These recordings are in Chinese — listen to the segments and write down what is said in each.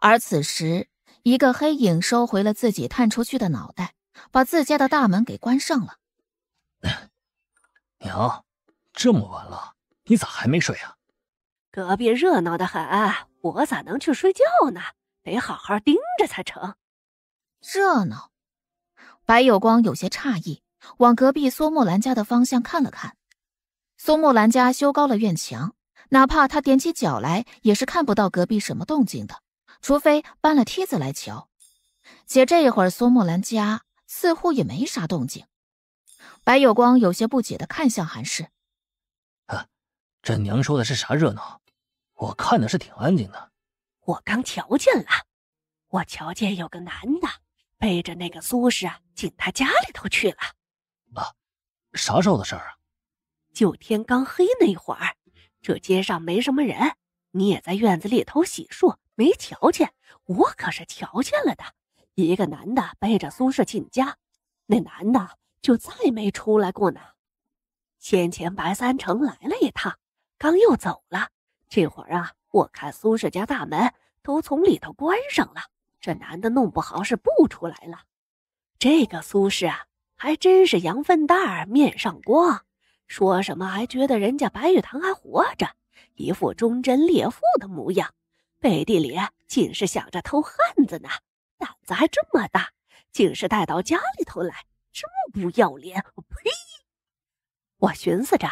而此时，一个黑影收回了自己探出去的脑袋，把自家的大门给关上了。娘，这么晚了，你咋还没睡啊？隔壁热闹的很，我咋能去睡觉呢？得好好盯着才成。热闹，白有光有些诧异，往隔壁苏木兰家的方向看了看。苏木兰家修高了院墙，哪怕他踮起脚来，也是看不到隔壁什么动静的。除非搬了梯子来瞧，且这一会儿苏慕兰家似乎也没啥动静。白有光有些不解的看向韩氏：“啊，这娘说的是啥热闹？我看的是挺安静的。”“我刚瞧见了，我瞧见有个男的背着那个苏氏啊进他家里头去了。”“啊，啥时候的事儿啊？”“就天刚黑那会儿，这街上没什么人，你也在院子里头洗漱。”没瞧见，我可是瞧见了的。一个男的背着苏氏进家，那男的就再没出来过呢。先前白三成来了一趟，刚又走了。这会儿啊，我看苏氏家大门都从里头关上了，这男的弄不好是不出来了。这个苏氏啊，还真是羊粪蛋儿面上光，说什么还觉得人家白玉堂还活着，一副忠贞烈妇的模样。背地里尽是想着偷汉子呢，胆子还这么大，竟是带到家里头来，真不要脸！呸！我寻思着，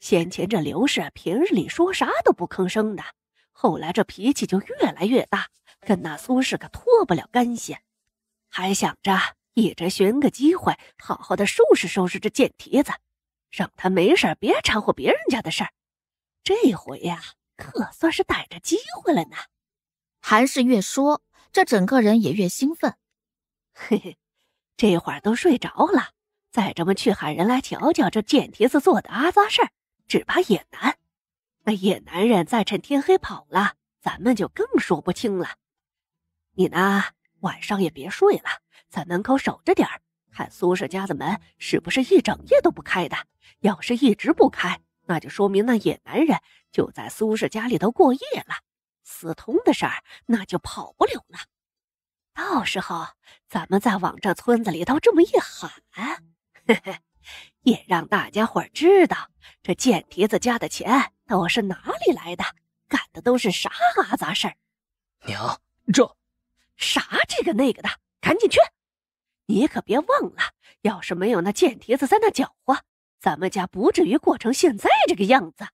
先前这刘氏平日里说啥都不吭声的，后来这脾气就越来越大，跟那苏氏可脱不了干系。还想着一直寻个机会，好好的收拾收拾这贱蹄子，让他没事别掺和别人家的事儿。这回呀，可算是逮着机会了呢！韩氏越说，这整个人也越兴奋。嘿嘿，这会儿都睡着了，再这么去喊人来瞧瞧这贱蹄子做的阿杂事儿，只怕也难。那野男人再趁天黑跑了，咱们就更说不清了。你呢，晚上也别睡了，在门口守着点儿，看苏氏家的门是不是一整夜都不开的。要是一直不开，那就说明那野男人就在苏氏家里头过夜了。私通的事儿，那就跑不了了。到时候咱们再往这村子里头这么一喊，嘿嘿，也让大家伙知道这贱蹄子家的钱都是哪里来的，干的都是啥哈杂事儿。娘，这啥这个那个的，赶紧去！你可别忘了，要是没有那贱蹄子在那搅和，咱们家不至于过成现在这个样子。